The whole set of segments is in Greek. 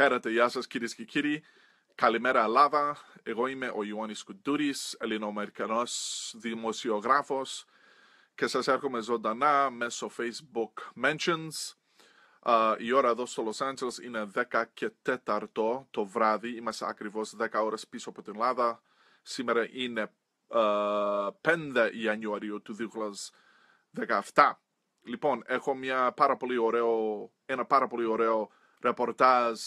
Χαίρετε, γεια σας κυρίες και κύριοι. Καλημέρα Ελλάδα. Εγώ είμαι ο Ιωάννης Κουντούρης, ελληνοαμερικανός δημοσιογράφος και σας έρχομαι ζωντανά μέσω Facebook Mentions. η ώρα εδώ στο Λος Άντζελς είναι 10 και 4 το βράδυ. Είμαστε ακριβώς 10 ώρες πίσω από την Ελλάδα. Σήμερα είναι 5 Ιανουαρίου του 2017. Λοιπόν, έχω μια πάρα πολύ ωραίο, ένα πάρα πολύ ωραίο ρεπορτάζ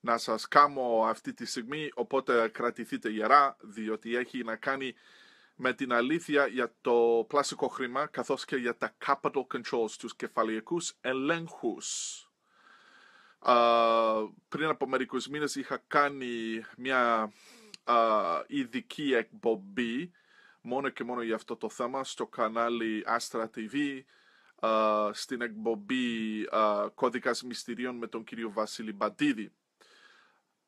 να σας κάμω αυτή τη στιγμή, οπότε κρατηθείτε γερά, διότι έχει να κάνει με την αλήθεια για το πλάσικο χρήμα, καθώς και για τα capital controls, τους κεφαλαϊκούς ελέγχους. πριν από μερικούς μήνες είχα κάνει μια uh, ειδική εκπομπή μόνο και μόνο για αυτό το θέμα στο κανάλι Astra TV στην εκπομπή Κώδικας Μυστηρίων με τον κύριο Βασίλη Μπαντίδη.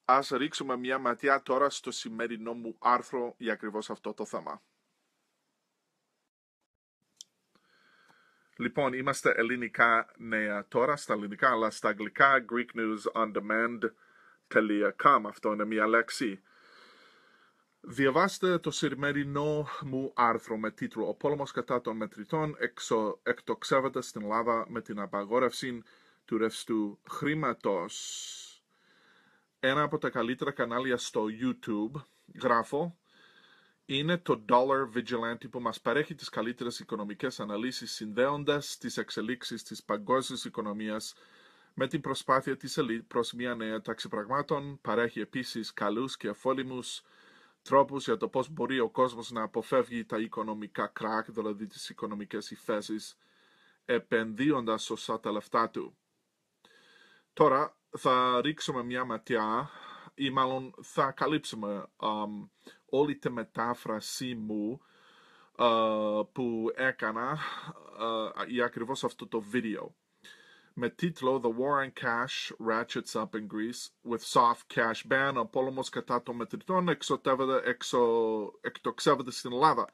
Ας ρίξουμε μια ματιά τώρα στο σημερινό μου άρθρο για ακριβώς αυτό το θέμα. Λοιπόν, είμαστε ελληνικά νέα τώρα, στα ελληνικά, αλλά στα αγγλικά greeknewsondemand.com. Αυτό είναι μια λέξη. Διαβάστε το σημερινό μου άρθρο με τίτλο «Ο πόλεμος κατά των μετρητών εκτοξεύεται στην Ελλάδα με την απαγόρευση του ρευστού χρήματος» ένα από τα καλύτερα κανάλια στο YouTube, γράφω, είναι το Dollar Vigilante που μας παρέχει τις καλύτερες οικονομικές αναλύσεις συνδέοντας τις εξελίξεις της παγκόσμιας οικονομίας με την προσπάθεια της ελίτ προς μια νέα τάξη πραγμάτων. Παρέχει επίσης καλούς και αφόλιμους τρόπους για το πώς μπορεί ο κόσμος να αποφεύγει τα οικονομικά κράκ, δηλαδή τις οικονομικές υφέσεις, επενδύοντας σωστά τα λεφτά του. Τώρα, θα ρίξουμε μια ματιά ή μάλλον θα καλύψουμε όλη τη μετάφραση μου που έκανα uh, για ακριβώς αυτό το βίντεο με τίτλο The War on Cash Ratchets Up in Greece with Soft Cash Ban ο πόλεμος κατά των μετρητών εκτοξεύεται στην Ελλάδα.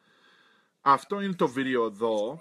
Αυτό είναι το βίντεο εδώ.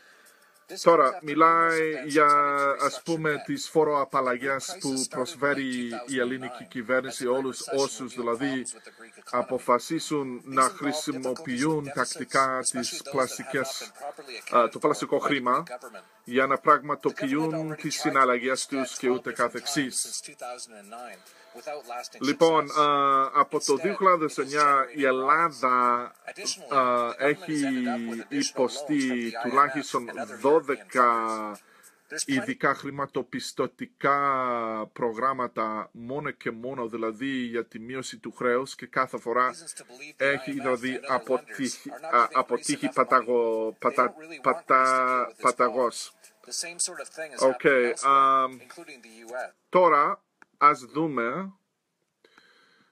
Τώρα μιλάει για ας πούμε τις φοροαπαλλαγές που προσφέρει η ελληνική κυβέρνηση όλους όσους δηλαδή αποφασίσουν να χρησιμοποιούν τακτικά τις πλαστικές, το πλαστικό χρήμα για να πραγματοποιούν τις συναλλαγές τους και ούτε καθεξής. Λοιπόν, από το 2009 η Ελλάδα έχει υποστεί τουλάχιστον 12 ειδικά χρηματοπιστωτικά προγράμματα μόνο και μόνο δηλαδή για τη μείωση του χρέους και κάθε φορά έχει δηλαδή αποτύχει, αποτύχει παταγός. Um, τώρα ας δούμε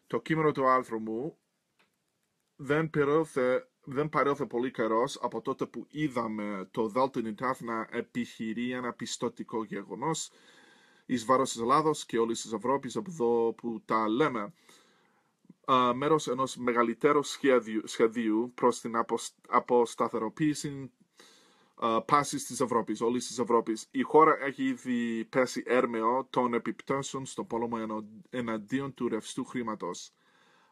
το κείμενο του άρθρου μου δεν περιόθε δεν πολύ καιρός από τότε που είδαμε το δάλτον να επιχειρεί ένα πιστοτικό γεγονός εις βάρος της Ελλάδος και όλης της Ευρώπης, από εδώ που τα λέμε. Μέρος ενός μεγαλύτερου σχεδίου, σχεδίου προς την αποσταθεροποίηση ε, πάσης της Ευρώπης, όλης της Ευρώπης. Η χώρα έχει ήδη πέσει έρμεο των επιπτώσεων στον πόλεμο εναντίον του ρευστού χρήματος.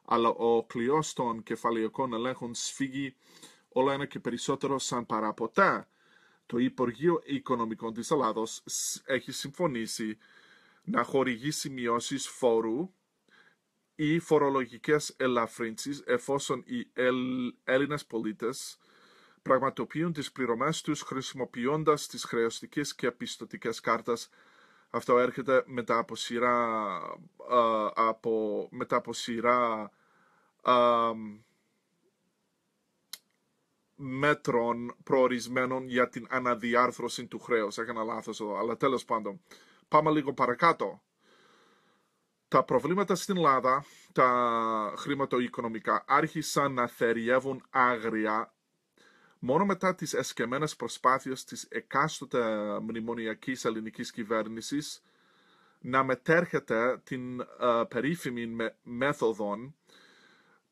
Αλλά ο κλειός των κεφαλαιοκών ελέγχων σφίγγει όλο ένα και περισσότερο σαν παραποτά. Το Υπουργείο Οικονομικών της Ελλάδος έχει συμφωνήσει να χορηγήσει μειώσεις φόρου ή φορολογικές ελαφρύνσεις εφόσον οι Έλληνες πολίτες πραγματοποιούν τις πληρωμές τους χρησιμοποιώντας τις χρεωστικές και πιστοτικές κάρτες. Αυτό έρχεται μετά από σειρά, από, μετά από σειρά μέτρων προορισμένων για την αναδιάρθρωση του χρέους. Έκανα λάθος εδώ, αλλά τέλος πάντων. Πάμε λίγο παρακάτω. Τα προβλήματα στην Ελλάδα, τα χρηματοοικονομικά, άρχισαν να θεριεύουν άγρια Μόνο μετά τις εσκεμμένες προσπάθειες της εκάστοτε μνημονιακής ελληνικής κυβέρνησης να μετέρχεται την ε, περίφημη με, μέθοδον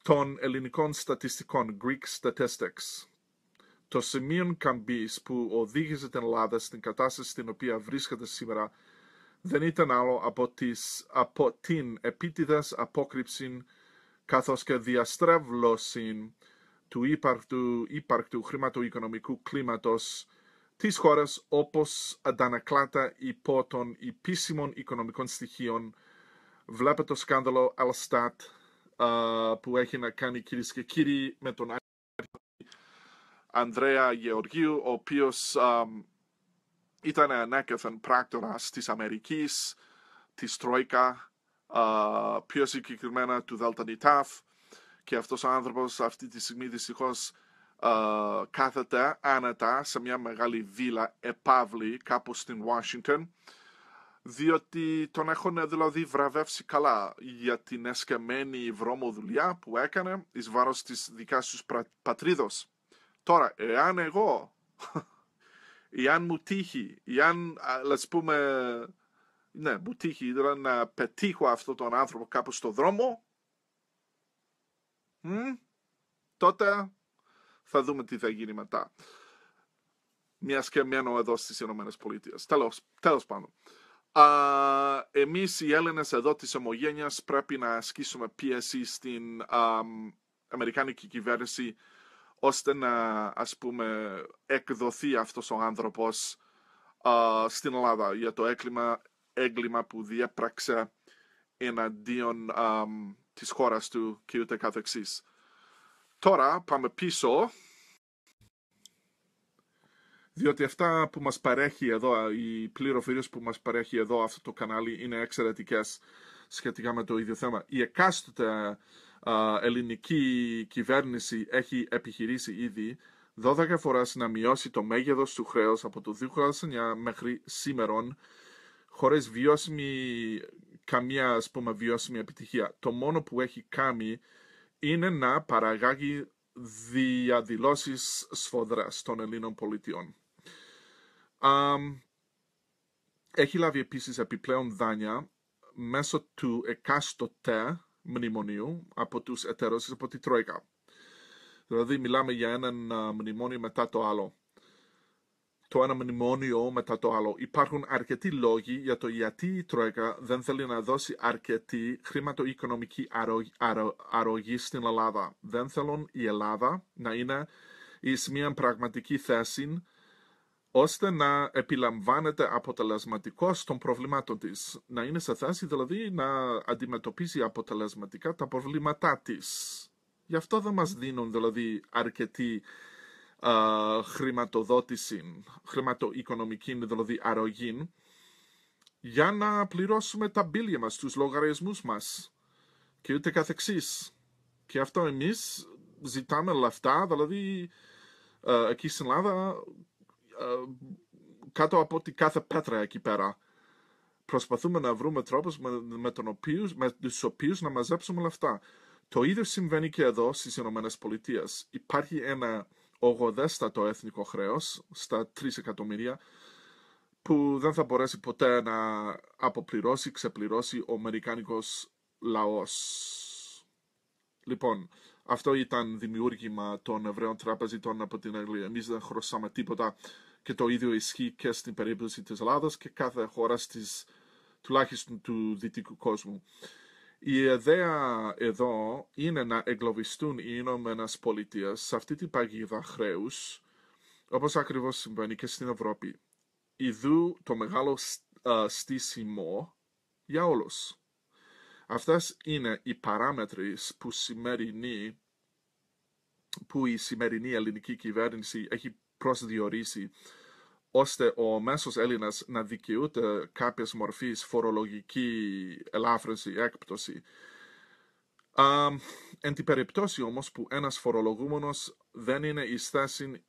των ελληνικών στατιστικών, Greek Statistics. Το σημείο καμπής που οδήγησε την Ελλάδα στην κατάσταση στην οποία βρίσκεται σήμερα δεν ήταν άλλο από, την επίτηδες απόκρυψη καθώς και διαστρέβλωση του ύπαρκτου, ύπαρκτου χρηματοοικονομικού κλίματος της χώρας όπως αντανακλάτα υπό των επίσημων οικονομικών στοιχείων. Βλέπετε το σκάνδαλο Αλστάτ που έχει να κάνει κυρίες και κύριοι με τον Ανδρέα Γεωργίου, ο οποίος α, ήταν ανέκαθεν πράκτορας της Αμερικής, της Τρόικα, α, πιο συγκεκριμένα του Δέλτα Νιτάφ, και αυτός ο άνθρωπος αυτή τη στιγμή δυστυχώς ε, κάθεται άνετα σε μια μεγάλη βίλα επαύλη κάπου στην Washington διότι τον έχουν δηλαδή βραβεύσει καλά για την εσκεμμένη βρώμο δουλειά που έκανε εις βάρος της δικάς τους πατρίδος. Τώρα, εάν εγώ, εάν μου τύχει, εάν, ας πούμε, ναι, μου τύχει δηλαδή να πετύχω αυτόν τον άνθρωπο κάπου στο δρόμο, τότε θα δούμε τι θα γίνει μετά. Μιας και μένω εδώ στις Ηνωμένες Πολιτείες. Τέλος πάντων. Εμείς οι Έλληνες εδώ της ομογένειας πρέπει να ασκήσουμε πίεση στην Αμερικάνικη κυβέρνηση ώστε να ας πούμε εκδοθεί αυτός ο άνθρωπος στην Ελλάδα για το έγκλημα, που διέπραξε εναντίον της χώρας του και ούτε καθεξής. Τώρα πάμε πίσω, διότι αυτά που μας παρέχει εδώ, οι πληροφορίες που μας παρέχει εδώ αυτό το κανάλι είναι εξαιρετικές σχετικά με το ίδιο θέμα. Η εκάστοτε ελληνική κυβέρνηση έχει επιχειρήσει ήδη 12 φορές να μειώσει το μέγεθος του χρέους από το 2009 μέχρι σήμερα χωρίς βιώσιμη καμία ας πούμε, βιώσιμη επιτυχία. Το μόνο που έχει κάνει είναι να παραγάγει διαδηλώσεις σφοδράς των Ελλήνων πολιτιών. έχει λάβει επίσης επιπλέον δάνεια μέσω του εκάστοτε μνημονίου από τους εταιρώσεις από τη Τρόικα. Δηλαδή μιλάμε για έναν μνημόνιο μετά το άλλο το ένα μνημόνιο μετά το άλλο. Υπάρχουν αρκετοί λόγοι για το γιατί η Τρόικα δεν θέλει να δώσει αρκετή χρηματοοικονομική αρρωγή, αρω, στην Ελλάδα. Δεν θέλουν η Ελλάδα να είναι εις μια πραγματική θέση ώστε να επιλαμβάνεται αποτελεσματικό των προβλημάτων της. Να είναι σε θέση δηλαδή να αντιμετωπίζει αποτελεσματικά τα προβλήματά της. Γι' αυτό δεν μας δίνουν δηλαδή αρκετή χρηματοδότηση, χρηματοοικονομική δηλαδή αρρωγή, για να πληρώσουμε τα μπίλια μας, τους λογαριασμούς μας και ούτε καθεξής. Και αυτό εμείς ζητάμε λεφτά, δηλαδή ε, εκεί στην Ελλάδα ε, κάτω από τη κάθε πέτρα εκεί πέρα. Προσπαθούμε να βρούμε τρόπους με, με, τον οποίους, με τους οποίους να μαζέψουμε λεφτά. Το ίδιο συμβαίνει και εδώ στις Ηνωμένες Πολιτείες. Υπάρχει ένα το εθνικό χρέος στα 3 εκατομμύρια που δεν θα μπορέσει ποτέ να αποπληρώσει, ξεπληρώσει ο Αμερικάνικος λαός. Λοιπόν, αυτό ήταν δημιούργημα των Εβραίων τραπεζιτών από την Αγγλία. Εμείς δεν χρωστάμε τίποτα και το ίδιο ισχύει και στην περίπτωση της Ελλάδας και κάθε χώρα της, τουλάχιστον του δυτικού κόσμου. Η ιδέα εδώ είναι να εγκλωβιστούν οι Ηνωμένες Πολιτείες σε αυτή την παγίδα χρέους, όπως ακριβώς συμβαίνει και στην Ευρώπη. Ιδού το μεγάλο ε, στήσιμο για όλους. Αυτές είναι οι παράμετροι που, που η σημερινή ελληνική κυβέρνηση έχει προσδιορίσει ώστε ο μέσος Έλληνας να δικαιούται κάποιες μορφής φορολογική ελάφρυνση, έκπτωση. Α, εν την περιπτώσει όμως που ένας φορολογούμενος δεν είναι η θέση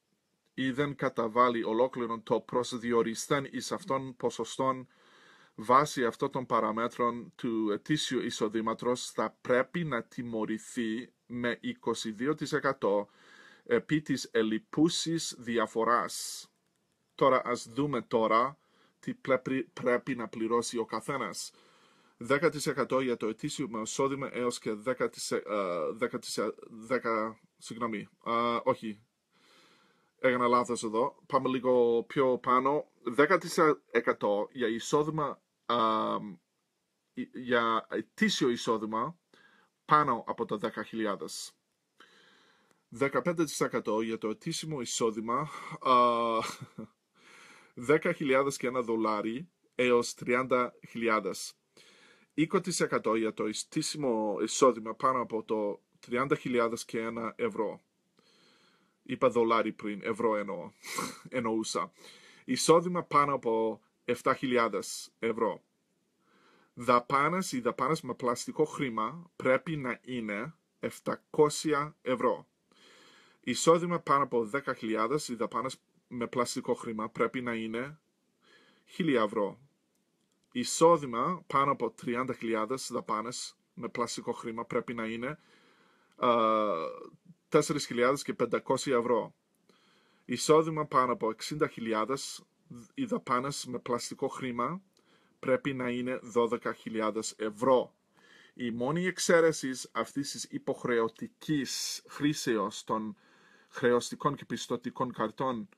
ή δεν καταβάλει ολόκληρον το προσδιοριστέν εις αυτών ποσοστών βάσει αυτών των παραμέτρων του ετήσιου εισοδήματος θα πρέπει να τιμωρηθεί με 22% επί της ελιπούσης διαφοράς. Τώρα ας δούμε τώρα τι πρέπει, πρέπει να πληρώσει ο καθένας. 10% για το ετήσιο εισόδημα έως και 10%, 10, 10 συγγνώμη, ε, όχι, Έγινα λάθος εδώ, πάμε λίγο πιο πάνω, 10% για εισόδημα, ε, ε, για ετήσιο εισόδημα πάνω από τα 10.000. 15% για το ετήσιμο εισόδημα 10.000 και ένα δολάρι έως 30.000. 20% για το ειστήσιμο εισόδημα πάνω από το 30.000 και ένα ευρώ. Είπα δολάρι πριν, ευρώ εννοώ. εννοούσα. Εισόδημα πάνω από 7.000 ευρώ. Δαπάνες ή δαπάνες με πλαστικό χρήμα πρέπει να είναι 700 ευρώ. Εισόδημα πάνω από 10.000 ή δαπάνες με πλαστικό χρήμα πρέπει να είναι 1000 ευρώ. Εισόδημα πάνω από 30.000 δαπάνες με πλαστικό χρήμα πρέπει να είναι 4.500 ευρώ. Εισόδημα πάνω από 60.000 οι δαπάνες με πλαστικό χρήμα πρέπει να είναι 12.000 ευρώ. Η μόνη εξαίρεση αυτής της υποχρεωτικής χρήσεως των χρεωστικών και πιστοτικών καρτών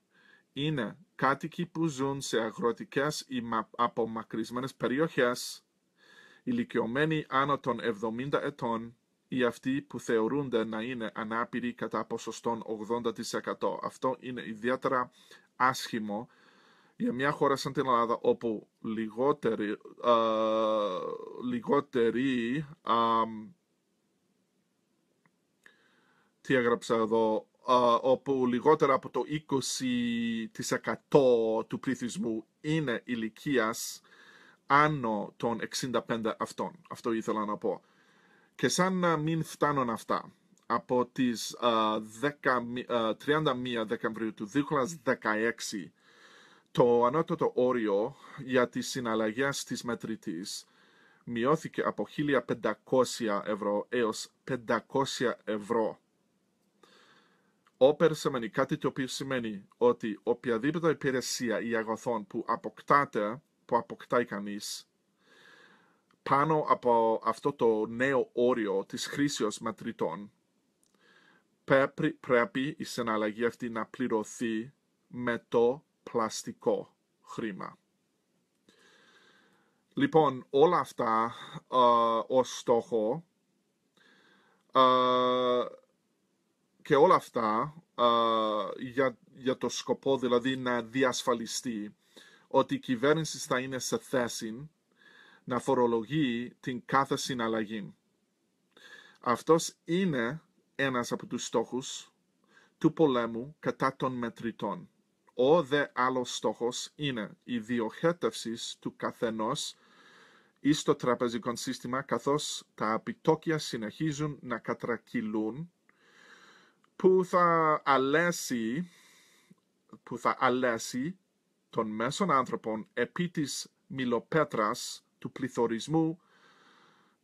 είναι κάτοικοι που ζουν σε αγροτικές ή απομακρυσμένες περιοχές, ηλικιωμένοι άνω των 70 ετών ή αυτοί που θεωρούνται να είναι ανάπηροι κατά ποσοστόν 80%. Αυτό είναι ιδιαίτερα άσχημο για μια χώρα σαν την Ελλάδα όπου λιγότεροι, ε, ε, τι έγραψα εδώ, όπου λιγότερα από το 20% του πληθυσμού είναι ηλικίας άνω των 65 αυτών. Αυτό ήθελα να πω. Και σαν να μην φτάνουν αυτά, από τις 31 Δεκεμβρίου του 2016 το ανώτατο όριο για τις συναλλαγές της μετρητής μειώθηκε από 1.500 ευρώ έως 500 ευρώ Όπερ σημαίνει κάτι το οποίο σημαίνει ότι οποιαδήποτε υπηρεσία ή αγαθόν που αποκτάται, που αποκτάει κανείς, πάνω από αυτό το νέο όριο της χρήσεως μετρητών, πρέπει, πρέπει η συναλλαγή αυτή να πληρωθεί με το πλαστικό χρήμα. Λοιπόν, όλα αυτά ε, ως στόχο ε, και όλα αυτά για, για το σκοπό δηλαδή να διασφαλιστεί ότι η κυβέρνηση θα είναι σε θέση να φορολογεί την κάθε συναλλαγή. Αυτός είναι ένας από τους στόχους του πολέμου κατά των μετρητών. Ο δε άλλος στόχος είναι η διοχέτευση του καθενός εις το τραπεζικό σύστημα καθώς τα επιτόκια συνεχίζουν να κατρακυλούν που θα αλέσει, που θα αλέσει των μέσων άνθρωπον επί της μιλοπέτρας του πληθωρισμού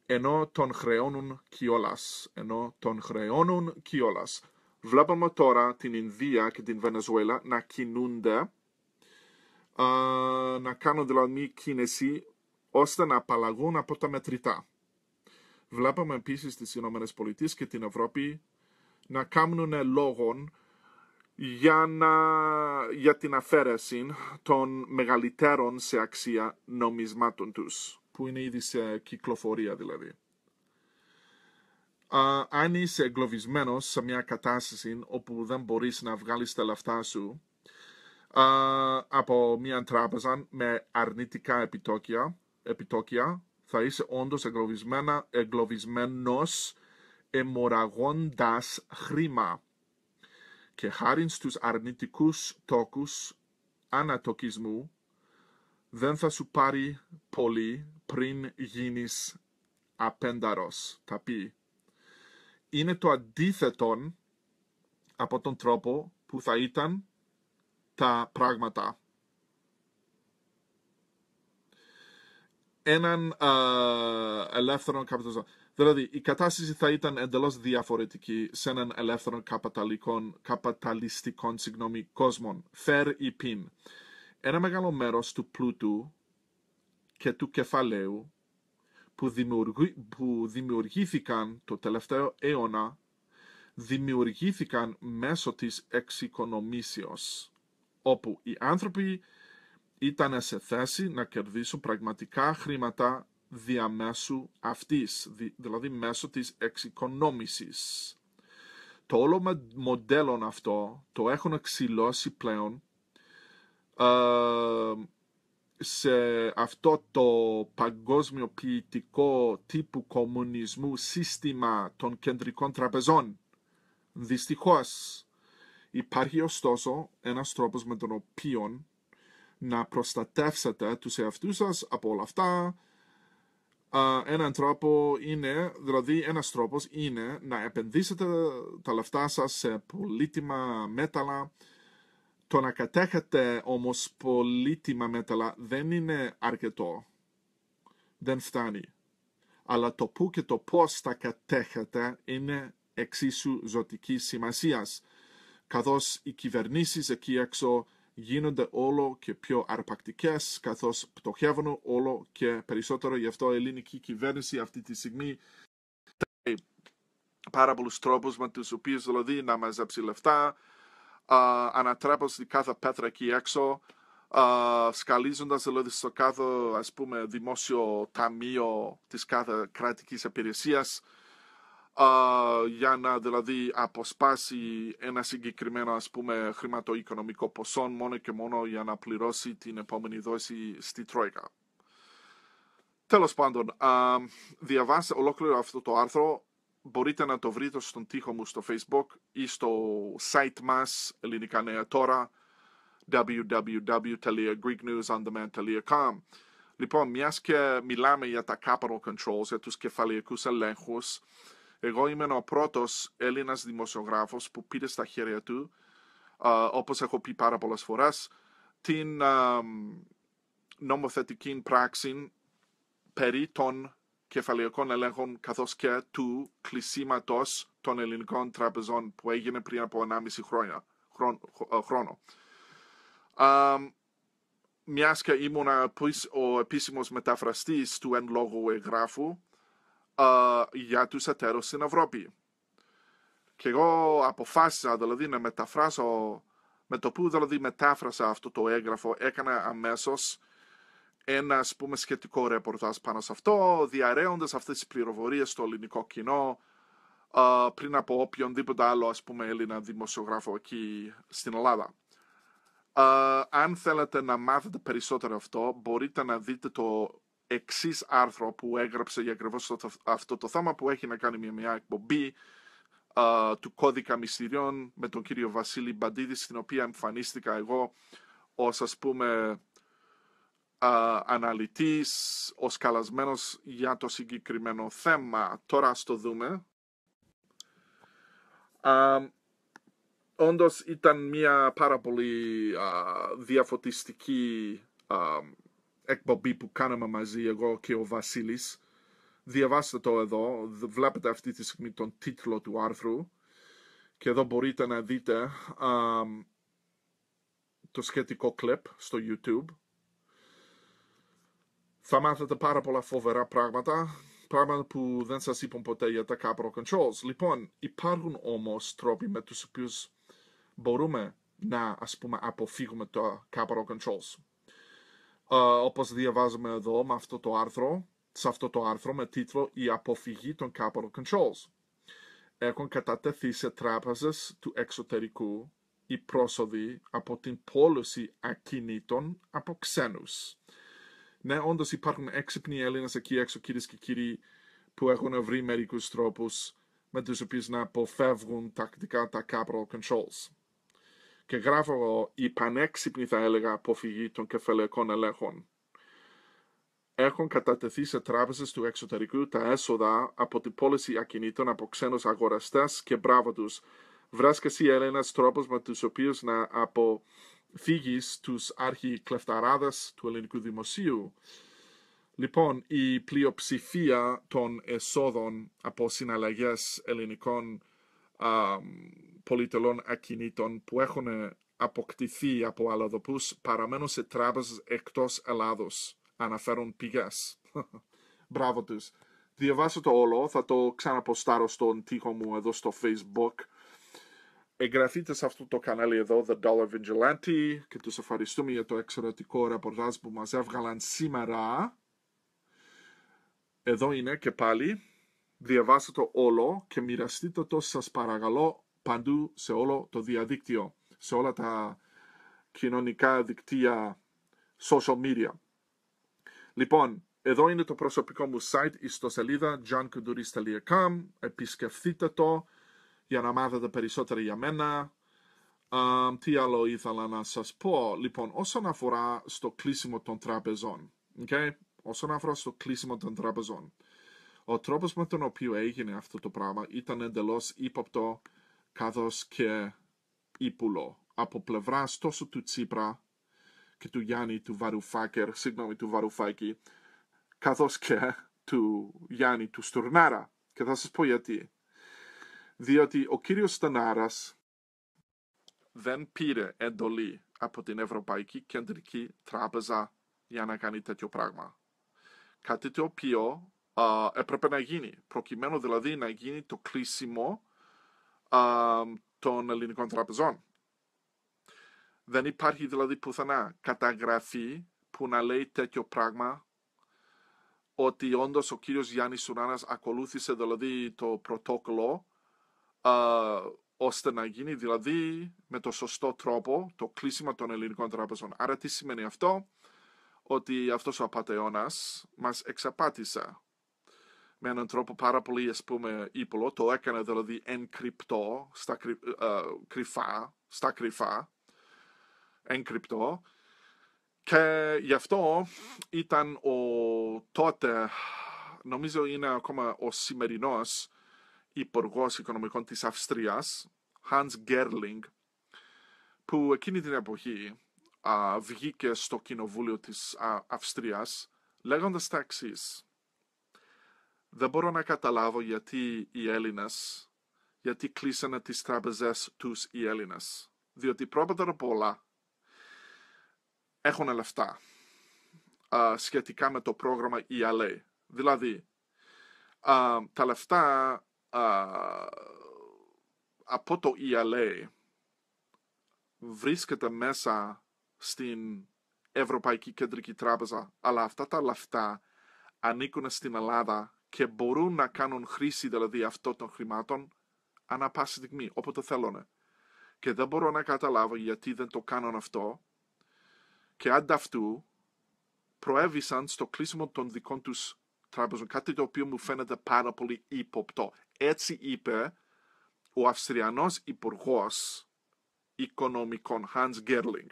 ενώ τον χρεώνουν κιόλας. Ενώ τον χρεώνουν κιόλας. Βλέπουμε τώρα την Ινδία και την Βενεζουέλα να κινούνται, να κάνουν δηλαδή κίνηση ώστε να απαλλαγούν από τα μετρητά. Βλέπουμε επίσης τις Ηνωμένες και την Ευρώπη να κάνουν λόγον για, να, για την αφαίρεση των μεγαλύτερων σε αξία νομισμάτων τους, που είναι ήδη σε κυκλοφορία δηλαδή. αν είσαι εγκλωβισμένος σε μια κατάσταση όπου δεν μπορείς να βγάλεις τα λεφτά σου από μια τράπεζα με αρνητικά επιτόκια, επιτόκια θα είσαι όντως εγκλωβισμένος εμοραγώντας χρήμα και χάριν στους αρνητικούς τόκους ανατοκισμού δεν θα σου πάρει πολύ πριν γίνεις απένταρος, τα πει. Είναι το αντίθετο από τον τρόπο που θα ήταν τα πράγματα. Έναν ελεύθερο ελεύθερον καπιταλισμό. Δηλαδή, η κατάσταση θα ήταν εντελώς διαφορετική σε έναν ελεύθερο καπιταλιστικό συγγνώμη, κόσμο. Φερ ή πιν. Ένα μεγάλο μέρος του πλούτου και του κεφαλαίου που, δημιουργήθηκαν το τελευταίο αιώνα δημιουργήθηκαν μέσω της εξοικονομήσεως, όπου οι άνθρωποι ήταν σε θέση να κερδίσουν πραγματικά χρήματα διαμέσου αυτής, δηλαδή μέσω της εξοικονόμησης. Το όλο μοντέλο αυτό το έχουν εξηλώσει πλέον ε, σε αυτό το παγκόσμιο ποιητικό τύπου κομμουνισμού σύστημα των κεντρικών τραπεζών. Δυστυχώς, υπάρχει ωστόσο ένας τρόπος με τον οποίο να προστατεύσετε τους εαυτούς σας από όλα αυτά, έναν τρόπο είναι, δηλαδή ένας τρόπος είναι να επενδύσετε τα λεφτά σας σε πολύτιμα μέταλλα. Το να κατέχετε όμως πολύτιμα μέταλλα δεν είναι αρκετό. Δεν φτάνει. Αλλά το που και το πώς τα κατέχετε είναι εξίσου ζωτικής σημασίας. Καθώς οι κυβερνήσεις εκεί έξω γίνονται όλο και πιο αρπακτικές καθώς πτωχεύουν όλο και περισσότερο. Γι' αυτό η ελληνική κυβέρνηση αυτή τη στιγμή πάρα πολλούς τρόπους με τους οποίους δηλαδή να μαζέψει λεφτά, ανατρέπω ανατρέπωση κάθε πέτρα εκεί έξω, σκαλίζοντας δηλαδή στο κάθε ας πούμε, δημόσιο ταμείο της κάθε κρατικής υπηρεσίας, για να δηλαδή αποσπάσει ένα συγκεκριμένο ας πούμε χρηματοοικονομικό ποσό μόνο και μόνο για να πληρώσει την επόμενη δόση στη Τρόικα. Τέλος πάντων, α, ολόκληρο αυτό το άρθρο, μπορείτε να το βρείτε στον τοίχο μου στο facebook ή στο site μας ελληνικά νέα τώρα www.greeknewsondemand.com Λοιπόν, μιας και μιλάμε για τα capital controls, για τους κεφαλαϊκούς ελέγχους, εγώ είμαι ο πρώτος Έλληνας δημοσιογράφος που πήρε στα χέρια του, όπω όπως έχω πει πάρα πολλές φορές, την νομοθετική πράξη περί των κεφαλαιακών ελέγχων καθώς και του κλεισίματος των ελληνικών τραπεζών που έγινε πριν από 1,5 χρόνια, ε, χρόνο. Α, μιας και ήμουν ο επίσημος μεταφραστής του εν λόγω εγγράφου, για τους εταίρους στην Ευρώπη. Και εγώ αποφάσισα δηλαδή να μεταφράσω, με το που δηλαδή μετάφρασα αυτό το έγγραφο, έκανα αμέσως ένα ας πούμε, σχετικό ρεπορτάζ πάνω σε αυτό, διαραίοντας αυτές τις πληροφορίες στο ελληνικό κοινό, πριν από οποιονδήποτε άλλο ας πούμε Έλληνα δημοσιογράφο εκεί στην Ελλάδα. αν θέλετε να μάθετε περισσότερο αυτό, μπορείτε να δείτε το εξής άρθρο που έγραψε για ακριβώς αυτό το θέμα που έχει να κάνει με μια εκπομπή του κώδικα μυστηριών με τον κύριο Βασίλη Μπαντίδη στην οποία εμφανίστηκα εγώ ως ας πούμε α, αναλυτής, ως για το συγκεκριμένο θέμα. Τώρα ας το δούμε. Α, όντως ήταν μια πάρα πολύ διαφωτιστική εκπομπή που κάναμε μαζί εγώ και ο Βασίλης. Διαβάστε το εδώ, βλέπετε αυτή τη στιγμή τον τίτλο του άρθρου και εδώ μπορείτε να δείτε το σχετικό κλεπ στο YouTube. Θα μάθετε πάρα πολλά φοβερά πράγματα, πράγματα που δεν σας είπαν ποτέ για τα Capro Controls. Λοιπόν, υπάρχουν όμως τρόποι με τους οποίους μπορούμε να, ας πούμε, αποφύγουμε τα Capro Controls. Ε, όπως διαβάζουμε εδώ με αυτό το άρθρο, σε αυτό το άρθρο με τίτλο «Η αποφυγή των capital controls». Έχουν κατατεθεί σε τράπεζες του εξωτερικού οι πρόσοδοι από την πώληση ακινήτων από ξένους. Ναι, όντως υπάρχουν έξυπνοι Έλληνες εκεί έξω κυρίες και κύριοι που έχουν βρει μερικούς τρόπους με τους οποίους να αποφεύγουν τακτικά τα capital controls και γράφω η πανέξυπνη θα έλεγα αποφυγή των κεφαλαϊκών ελέγχων. Έχουν κατατεθεί σε τράπεζες του εξωτερικού τα έσοδα από την πώληση ακινήτων από ξένους αγοραστές και μπράβο τους. Βρέσκε εσύ τρόπος με τους οποίους να αποφύγεις τους αρχικλεφταράδες του ελληνικού δημοσίου. Λοιπόν, η πλειοψηφία των εσόδων από συναλλαγές ελληνικών πολυτελών ακινήτων που έχουν αποκτηθεί από αλλοδοπούς παραμένουν σε τράπεζες εκτός Ελλάδος. Αναφέρουν πηγές. Μπράβο τους. Διαβάσω το όλο, θα το ξαναποστάρω στον τοίχο μου εδώ στο facebook. Εγγραφείτε σε αυτό το κανάλι εδώ, The Dollar Vigilante, και τους ευχαριστούμε για το εξαιρετικό ρεπορτάζ που μας έβγαλαν σήμερα. Εδώ είναι και πάλι. Διαβάστε το όλο και μοιραστείτε το σας παρακαλώ παντού σε όλο το διαδίκτυο, σε όλα τα κοινωνικά δικτύα social media. Λοιπόν, εδώ είναι το προσωπικό μου site, ιστοσελίδα johnkuduris.com. Επισκεφθείτε το για να μάθετε περισσότερα για μένα. τι άλλο ήθελα να σας πω. Λοιπόν, όσον αφορά στο κλείσιμο των τραπεζών. Okay? Όσον αφορά στο κλείσιμο των τραπεζών. Ο τρόπος με τον οποίο έγινε αυτό το πράγμα ήταν εντελώς ύποπτο καθώς και ύπουλο από πλευρά τόσο του Τσίπρα και του Γιάννη του Βαρουφάκερ, συγγνώμη του Βαρουφάκη, καθώς και του Γιάννη του Στουρνάρα. Και θα σας πω γιατί. Διότι ο κύριος Στανάρας δεν πήρε εντολή από την Ευρωπαϊκή Κεντρική Τράπεζα για να κάνει τέτοιο πράγμα. Κάτι το οποίο έπρεπε να γίνει, προκειμένου δηλαδή να γίνει το κλείσιμο α, των ελληνικών τραπεζών. Δεν υπάρχει δηλαδή πουθενά καταγραφή που να λέει τέτοιο πράγμα ότι όντως ο κύριος Γιάννης Σουράνας ακολούθησε δηλαδή το πρωτόκολλο ώστε να γίνει δηλαδή με το σωστό τρόπο το κλείσιμο των ελληνικών τραπεζών. Άρα τι σημαίνει αυτό, ότι αυτός ο απαταιώνας μας εξαπάτησε με έναν τρόπο πάρα πολύ ας πούμε ύπολο, το έκανα δηλαδή στα ε, ε, κρυφά, στα κρυφά, και γι' αυτό ήταν ο τότε, νομίζω είναι ακόμα ο σημερινός υπουργός οικονομικών της Αυστρίας, Hans Gerling, που εκείνη την εποχή βγήκε στο κοινοβούλιο της α, Αυστρίας λέγοντας τα εξής δεν μπορώ να καταλάβω γιατί οι Έλληνες, γιατί κλείσανε τις τράπεζες τους οι Έλληνες. Διότι πρώτα απ' όλα έχουν λεφτά α, σχετικά με το πρόγραμμα ELA. Δηλαδή, τα λεφτά από το ELA βρίσκεται μέσα στην Ευρωπαϊκή Κεντρική Τράπεζα, αλλά αυτά τα λεφτά ανήκουν στην Ελλάδα και μπορούν να κάνουν χρήση δηλαδή αυτών των χρημάτων ανά πάση στιγμή, όποτε θέλουν. Και δεν μπορώ να καταλάβω γιατί δεν το κάνουν αυτό και ανταυτού προέβησαν στο κλείσιμο των δικών τους τράπεζων, κάτι το οποίο μου φαίνεται πάρα πολύ ύποπτο. Έτσι είπε ο Αυστριανός υπουργός Οικονομικών, Hans Gerling.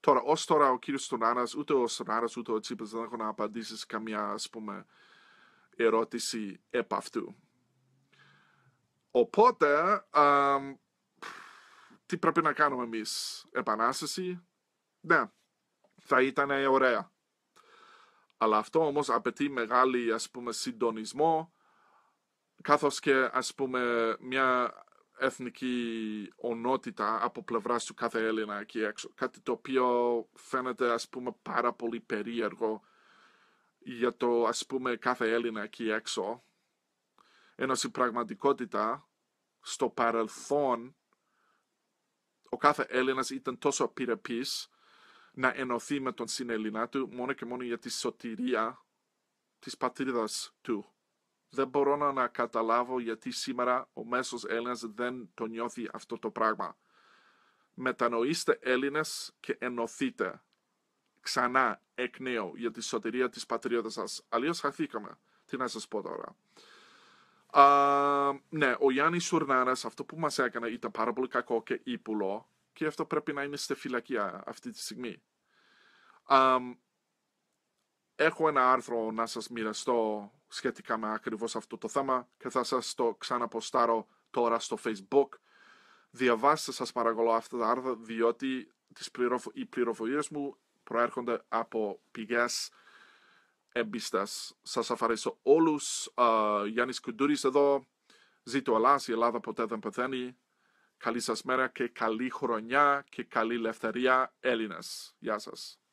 Τώρα, ως τώρα ο κύριος Στονάρας, ούτε ο Στονάρας, ούτε ο Τσίπρας δεν έχουν απαντήσει σε καμία, ας πούμε, ερώτηση επ' αυτού. Οπότε, τι πρέπει να κάνουμε εμείς, επανάσταση, ναι, θα ήταν ωραία. Αλλά αυτό όμως απαιτεί μεγάλη, ας πούμε, συντονισμό, καθώς και, ας πούμε, μια εθνική ονότητα από πλευράς του κάθε Έλληνα εκεί έξω. Κάτι το οποίο φαίνεται, ας πούμε, πάρα πολύ περίεργο για το ας πούμε κάθε Έλληνα εκεί έξω, ενώ στην πραγματικότητα στο παρελθόν ο κάθε Έλληνας ήταν τόσο απειρεπής να ενωθεί με τον συνέλληνα του μόνο και μόνο για τη σωτηρία της πατρίδας του. Δεν μπορώ να καταλάβω γιατί σήμερα ο μέσος Έλληνας δεν το νιώθει αυτό το πράγμα. Μετανοήστε Έλληνες και ενωθείτε ξανά εκ νέου για τη σωτηρία της πατρίδας σας. Αλλιώς χαθήκαμε. Τι να σας πω τώρα. ναι, ο Γιάννης Σουρνάρας αυτό που μας έκανε ήταν πάρα πολύ κακό και ύπουλο και αυτό πρέπει να είναι στη φυλακή αυτή τη στιγμή. έχω ένα άρθρο να σας μοιραστώ σχετικά με ακριβώς αυτό το θέμα και θα σας το ξαναποστάρω τώρα στο facebook. Διαβάστε σας παρακαλώ αυτά τα άρθρα διότι πληροφο- οι πληροφορίες μου προέρχονται από πηγές εμπιστές. Σας ευχαριστώ όλους. Uh, Γιάννης Κουντούρης εδώ. Ζήτω Ελλάς, η Ελλάδα ποτέ δεν πεθαίνει. Καλή σας μέρα και καλή χρονιά και καλή ελευθερία Έλληνες. Γεια σας.